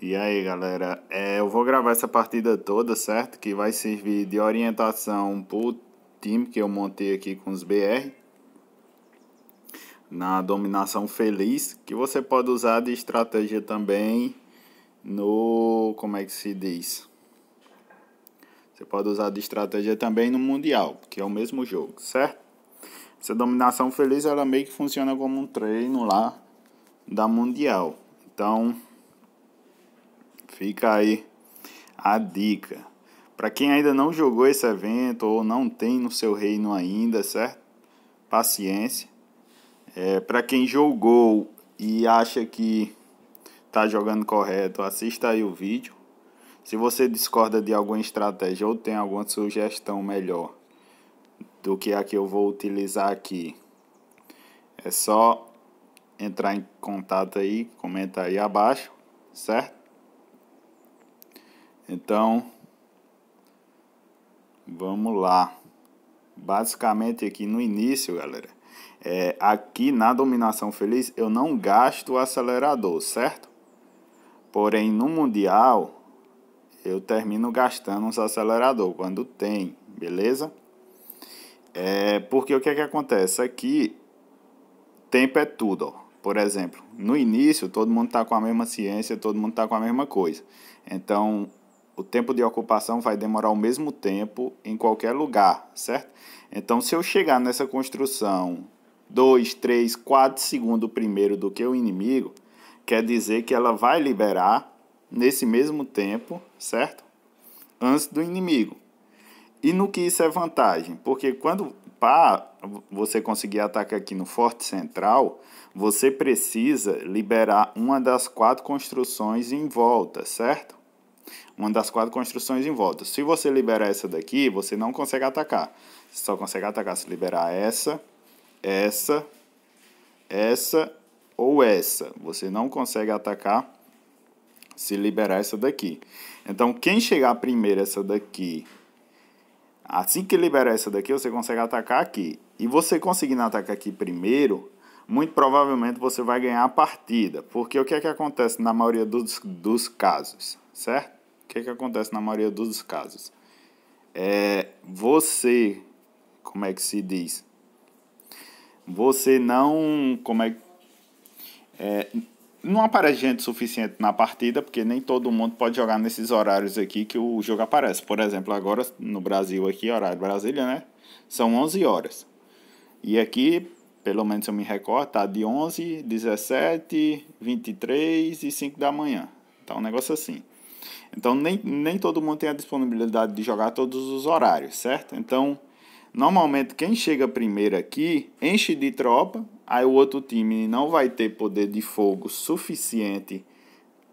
E aí galera, é, eu vou gravar essa partida toda, certo? Que vai servir de orientação pro time que eu montei aqui com os BR na dominação feliz, que você pode usar de estratégia também no, como é que se diz? Você pode usar de estratégia também no mundial, que é o mesmo jogo, certo? Essa dominação feliz ela meio que funciona como um treino lá da mundial. Então, Fica aí a dica. Para quem ainda não jogou esse evento ou não tem no seu reino ainda, certo? Paciência. É, Para quem jogou e acha que está jogando correto, assista aí o vídeo. Se você discorda de alguma estratégia ou tem alguma sugestão melhor do que a que eu vou utilizar aqui, é só entrar em contato aí, comenta aí abaixo, certo? Então, vamos lá. Basicamente aqui no início, galera, é, aqui na dominação feliz eu não gasto o acelerador, certo? Porém, no mundial, eu termino gastando uns acelerador quando tem, beleza? É, porque o que é que acontece? Aqui, tempo é tudo, ó. Por exemplo, no início todo mundo está com a mesma ciência, todo mundo está com a mesma coisa. Então, o tempo de ocupação vai demorar o mesmo tempo em qualquer lugar, certo? Então, se eu chegar nessa construção 2, 3, 4 segundos primeiro do que o inimigo, quer dizer que ela vai liberar nesse mesmo tempo, certo? Antes do inimigo. E no que isso é vantagem? Porque quando para você conseguir atacar aqui no Forte Central, você precisa liberar uma das quatro construções em volta, certo? uma das quatro construções em volta. Se você liberar essa daqui, você não consegue atacar. Você só consegue atacar se liberar essa, essa, essa ou essa. Você não consegue atacar se liberar essa daqui. Então, quem chegar primeiro essa daqui, assim que liberar essa daqui, você consegue atacar aqui. E você conseguindo atacar aqui primeiro, muito provavelmente você vai ganhar a partida. Porque o que é que acontece na maioria dos, dos casos, certo? O que, é que acontece na maioria dos casos? É, você, como é que se diz? Você não, como é, é não aparece gente suficiente na partida, porque nem todo mundo pode jogar nesses horários aqui que o jogo aparece. Por exemplo, agora no Brasil aqui, horário Brasília, né? São 11 horas. E aqui, pelo menos eu me recordo, tá de 11, 17, 23 e 5 da manhã. Tá um negócio assim. Então, nem, nem todo mundo tem a disponibilidade de jogar todos os horários, certo? Então, normalmente, quem chega primeiro aqui enche de tropa, aí o outro time não vai ter poder de fogo suficiente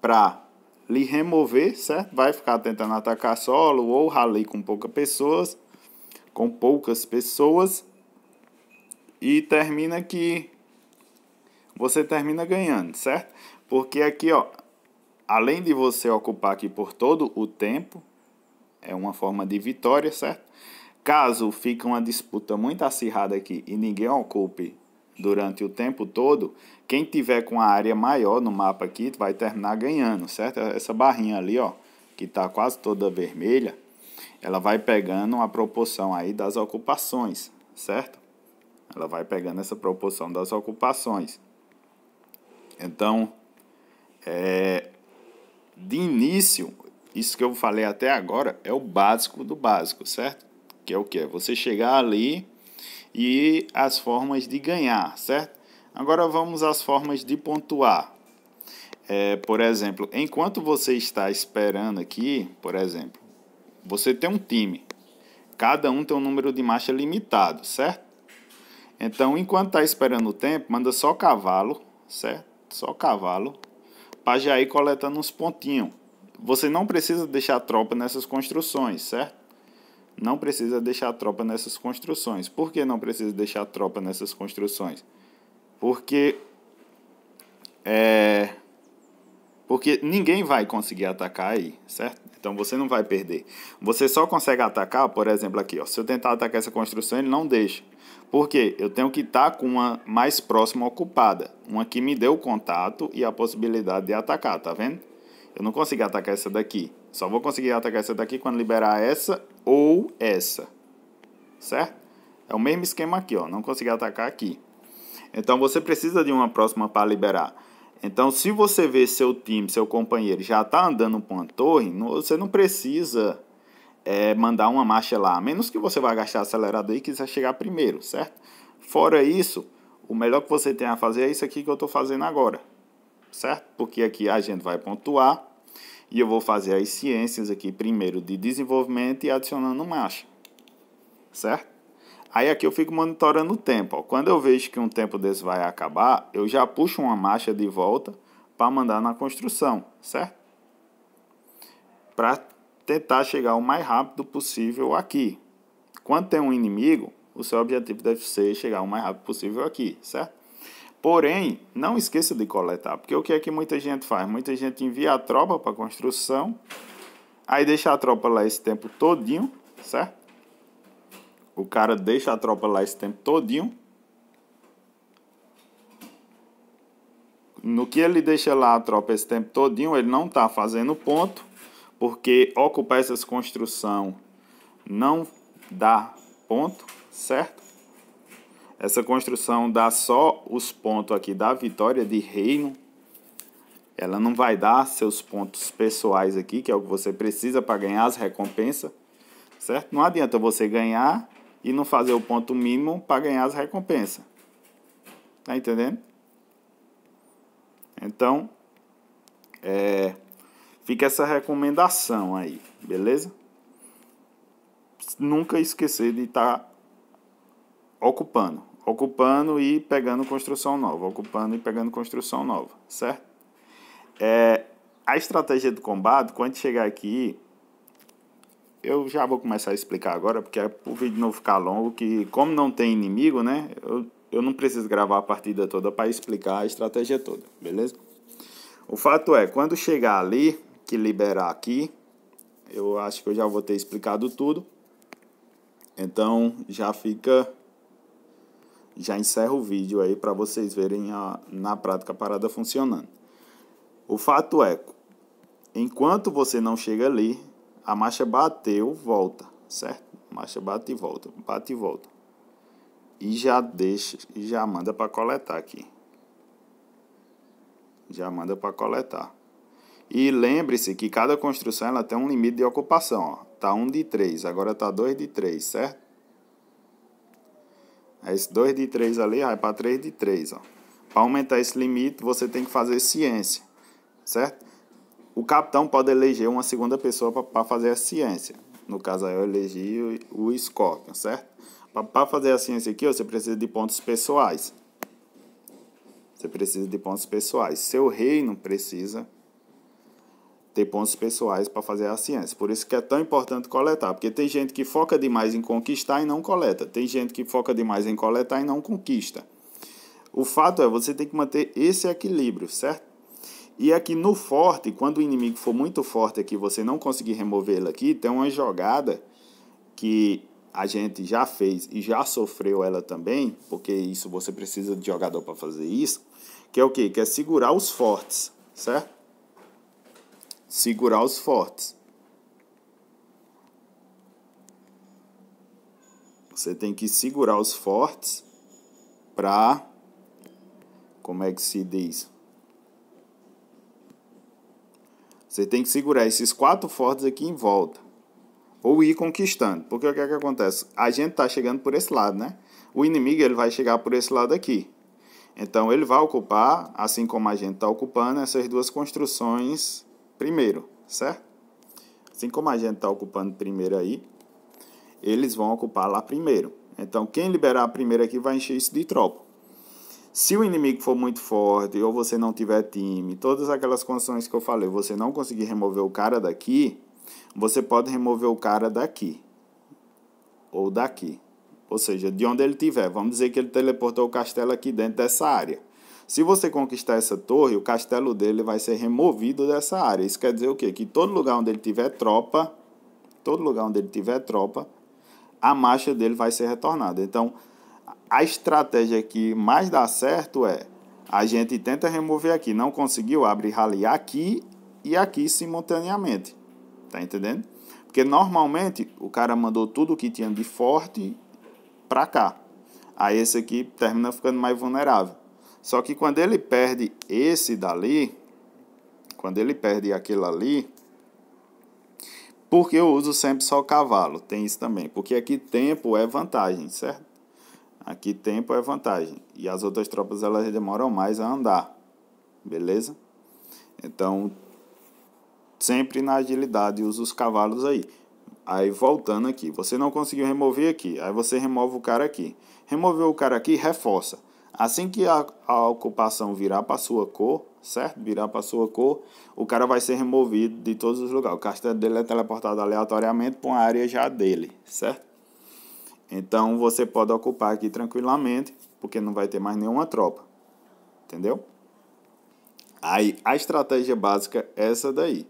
para lhe remover, certo? Vai ficar tentando atacar solo ou rally com poucas pessoas, com poucas pessoas e termina que você termina ganhando, certo? Porque aqui, ó, além de você ocupar aqui por todo o tempo, é uma forma de vitória, certo? Caso fique uma disputa muito acirrada aqui e ninguém ocupe durante o tempo todo, quem tiver com a área maior no mapa aqui vai terminar ganhando, certo? Essa barrinha ali, ó, que está quase toda vermelha, ela vai pegando a proporção aí das ocupações, certo? Ela vai pegando essa proporção das ocupações. Então, é, de início, isso que eu falei até agora é o básico do básico, certo? Que é o que? Você chegar ali e as formas de ganhar, certo? Agora vamos às formas de pontuar. É, por exemplo, enquanto você está esperando aqui, por exemplo, você tem um time. Cada um tem um número de marcha limitado, certo? Então, enquanto está esperando o tempo, manda só cavalo, certo? Só cavalo para já ir coletando uns pontinhos. Você não precisa deixar a tropa nessas construções, certo? Não precisa deixar a tropa nessas construções. Por que não precisa deixar a tropa nessas construções? Porque é porque ninguém vai conseguir atacar aí, certo? Então você não vai perder. Você só consegue atacar, por exemplo, aqui. Ó, se eu tentar atacar essa construção, ele não deixa. Por quê? Eu tenho que estar tá com uma mais próxima ocupada. Uma que me deu o contato e a possibilidade de atacar, tá vendo? Eu não consigo atacar essa daqui. Só vou conseguir atacar essa daqui quando liberar essa ou essa. Certo? É o mesmo esquema aqui, ó. Não consegui atacar aqui. Então você precisa de uma próxima para liberar. Então, se você vê seu time, seu companheiro já está andando para uma torre, você não precisa é, mandar uma marcha lá, a menos que você vá gastar acelerador e quiser chegar primeiro, certo? Fora isso, o melhor que você tem a fazer é isso aqui que eu estou fazendo agora, certo? Porque aqui a gente vai pontuar e eu vou fazer as ciências aqui primeiro de desenvolvimento e adicionando marcha, certo? Aí aqui eu fico monitorando o tempo. Ó. Quando eu vejo que um tempo desse vai acabar, eu já puxo uma marcha de volta para mandar na construção, certo? Para tentar chegar o mais rápido possível aqui. Quando tem um inimigo, o seu objetivo deve ser chegar o mais rápido possível aqui, certo? Porém, não esqueça de coletar, porque o que é que muita gente faz? Muita gente envia a tropa para construção, aí deixa a tropa lá esse tempo todinho, certo? O cara deixa a tropa lá esse tempo todinho. No que ele deixa lá a tropa esse tempo todinho, ele não está fazendo ponto, porque ocupar essas construções não dá ponto, certo? Essa construção dá só os pontos aqui da vitória de reino. Ela não vai dar seus pontos pessoais aqui, que é o que você precisa para ganhar as recompensas, certo? Não adianta você ganhar e não fazer o ponto mínimo para ganhar as recompensas. Tá entendendo? Então, é, fica essa recomendação aí, beleza? Nunca esquecer de estar tá ocupando, ocupando e pegando construção nova, ocupando e pegando construção nova, certo? É, a estratégia do combate, quando chegar aqui, eu já vou começar a explicar agora, porque é o vídeo não ficar longo, que como não tem inimigo, né, eu, eu não preciso gravar a partida toda para explicar a estratégia toda, beleza? O fato é, quando chegar ali, que liberar aqui, eu acho que eu já vou ter explicado tudo. Então, já fica... Já encerro o vídeo aí para vocês verem a, na prática a parada funcionando. O fato é, enquanto você não chega ali, a marcha bateu, volta, certo? Marcha bate e volta, bate e volta. E já deixa, e já manda para coletar aqui. Já manda para coletar. E lembre-se que cada construção ela tem um limite de ocupação. Ó. Tá 1 de 3, agora tá 2 de 3, certo? É esse 2 de 3 ali vai para 3 de 3. Para aumentar esse limite, você tem que fazer ciência, certo? o capitão pode eleger uma segunda pessoa para fazer a ciência. No caso, eu elegi o Scorpion, certo? Para fazer a ciência aqui, você precisa de pontos pessoais. Você precisa de pontos pessoais. Seu reino precisa ter pontos pessoais para fazer a ciência. Por isso que é tão importante coletar, porque tem gente que foca demais em conquistar e não coleta. Tem gente que foca demais em coletar e não conquista. O fato é você tem que manter esse equilíbrio, certo? E aqui é no forte, quando o inimigo for muito forte aqui, você não conseguir removê-lo aqui, tem uma jogada que a gente já fez e já sofreu ela também, porque isso você precisa de jogador para fazer isso, que é o quê? Que é segurar os fortes, certo? Segurar os fortes. Você tem que segurar os fortes para como é que se diz? Você tem que segurar esses quatro fortes aqui em volta. Ou ir conquistando. Porque o que, é que acontece? A gente está chegando por esse lado, né? O inimigo ele vai chegar por esse lado aqui. Então ele vai ocupar, assim como a gente está ocupando, essas duas construções primeiro, certo? Assim como a gente está ocupando primeiro aí, eles vão ocupar lá primeiro. Então quem liberar primeiro aqui vai encher isso de tropa. Se o inimigo for muito forte ou você não tiver time, todas aquelas condições que eu falei, você não conseguir remover o cara daqui, você pode remover o cara daqui ou daqui. Ou seja, de onde ele tiver. Vamos dizer que ele teleportou o castelo aqui dentro dessa área. Se você conquistar essa torre, o castelo dele vai ser removido dessa área. Isso quer dizer o quê? Que todo lugar onde ele tiver tropa, todo lugar onde ele tiver tropa, a marcha dele vai ser retornada. Então, a estratégia que mais dá certo é a gente tenta remover aqui, não conseguiu, abre rally aqui e aqui simultaneamente. Tá entendendo? Porque normalmente o cara mandou tudo que tinha de forte para cá. Aí esse aqui termina ficando mais vulnerável. Só que quando ele perde esse dali, quando ele perde aquele ali, porque eu uso sempre só cavalo, tem isso também. Porque aqui tempo é vantagem, certo? Aqui tempo é vantagem. E as outras tropas elas demoram mais a andar. Beleza? Então, sempre na agilidade usa os cavalos aí. Aí voltando aqui, você não conseguiu remover aqui, aí você remove o cara aqui. Removeu o cara aqui, reforça. Assim que a, a ocupação virar para sua cor, certo? Virar para sua cor, o cara vai ser removido de todos os lugares. O castelo dele é teleportado aleatoriamente para uma área já dele, certo? Então você pode ocupar aqui tranquilamente, porque não vai ter mais nenhuma tropa. Entendeu? Aí a estratégia básica é essa daí.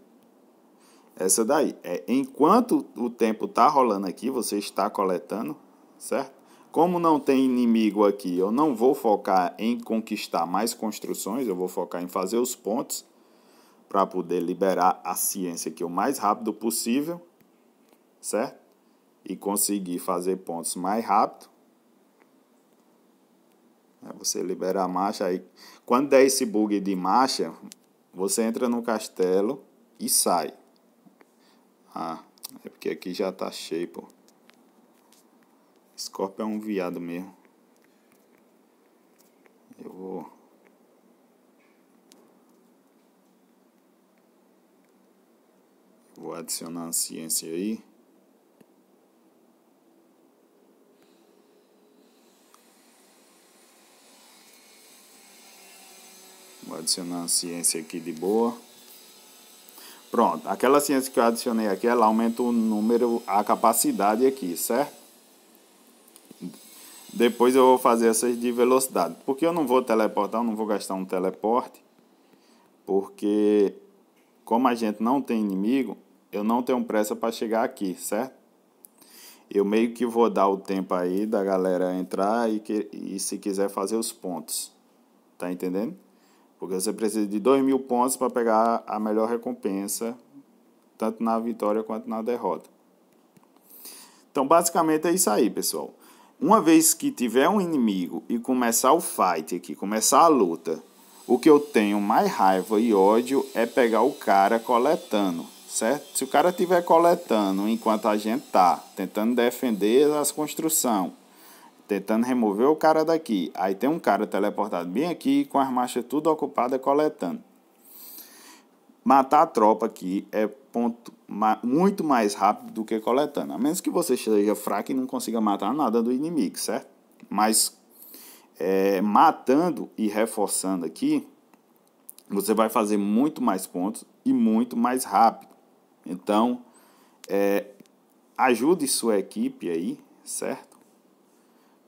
Essa daí é enquanto o tempo tá rolando aqui, você está coletando, certo? Como não tem inimigo aqui, eu não vou focar em conquistar mais construções, eu vou focar em fazer os pontos para poder liberar a ciência aqui o mais rápido possível, certo? e conseguir fazer pontos mais rápido, né, você libera a marcha aí. Quando der esse bug de marcha, você entra no castelo e sai. Ah, é porque aqui já tá cheio, pô. Scorpio é um viado mesmo. Eu vou... Vou adicionar a ciência aí. Vou adicionar a ciência aqui de boa. Pronto, aquela ciência que eu adicionei aqui, ela aumenta o número, a capacidade aqui, certo? Depois eu vou fazer essas de velocidade. Porque eu não vou teleportar, eu não vou gastar um teleporte. Porque como a gente não tem inimigo, eu não tenho pressa para chegar aqui, certo? Eu meio que vou dar o tempo aí da galera entrar e, que, e se quiser fazer os pontos. Tá entendendo? Porque você precisa de 2 mil pontos para pegar a melhor recompensa, tanto na vitória quanto na derrota. Então, basicamente é isso aí, pessoal. Uma vez que tiver um inimigo e começar o fight aqui, começar a luta, o que eu tenho mais raiva e ódio é pegar o cara coletando, certo? Se o cara tiver coletando enquanto a gente tá tentando defender as construções tentando remover o cara daqui. Aí tem um cara teleportado bem aqui, com as marchas tudo ocupadas, coletando. Matar a tropa aqui é ponto ma muito mais rápido do que coletando. A menos que você seja fraco e não consiga matar nada do inimigo, certo? Mas é, matando e reforçando aqui, você vai fazer muito mais pontos e muito mais rápido. Então, é, ajude sua equipe aí, certo?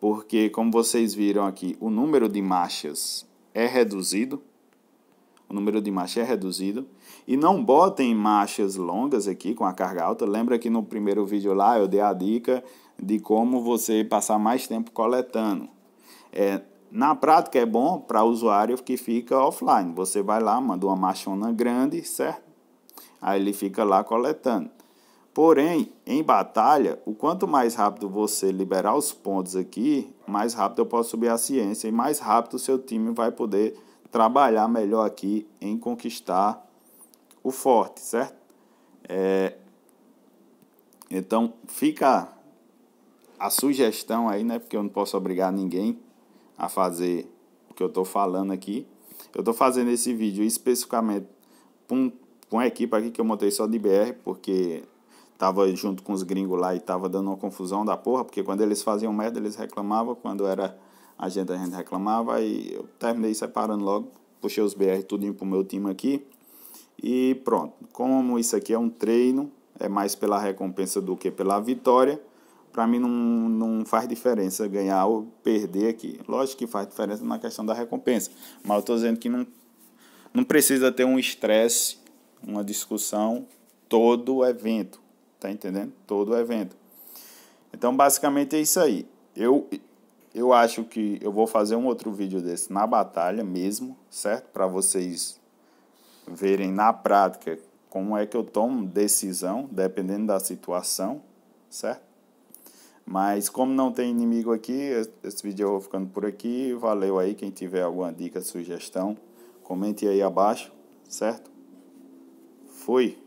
porque, como vocês viram aqui, o número de marchas é reduzido, o número de marchas é reduzido, e não botem marchas longas aqui com a carga alta. Lembra que no primeiro vídeo lá eu dei a dica de como você passar mais tempo coletando. É, na prática é bom para usuário que fica offline. Você vai lá, manda uma marchona grande, certo? Aí ele fica lá coletando. Porém, em batalha, o quanto mais rápido você liberar os pontos aqui, mais rápido eu posso subir a ciência e mais rápido o seu time vai poder trabalhar melhor aqui em conquistar o forte, certo? É... Então fica a sugestão aí, né? Porque eu não posso obrigar ninguém a fazer o que eu estou falando aqui. Eu estou fazendo esse vídeo especificamente com uma equipe aqui que eu montei só de BR, porque tava junto com os gringos lá e tava dando uma confusão da porra, porque quando eles faziam merda eles reclamavam, quando era a gente, a gente reclamava, e eu terminei separando logo, puxei os BR tudinho pro meu time aqui, e pronto. Como isso aqui é um treino, é mais pela recompensa do que pela vitória, para mim não, não faz diferença ganhar ou perder aqui. Lógico que faz diferença na questão da recompensa, mas eu tô dizendo que não, não precisa ter um estresse, uma discussão, todo o evento Tá entendendo? Todo o evento. Então, basicamente é isso aí. Eu, eu acho que eu vou fazer um outro vídeo desse na batalha mesmo, certo? Para vocês verem na prática como é que eu tomo decisão, dependendo da situação, certo? Mas como não tem inimigo aqui, esse vídeo eu vou ficando por aqui. Valeu aí, quem tiver alguma dica, sugestão, comente aí abaixo, certo? Fui!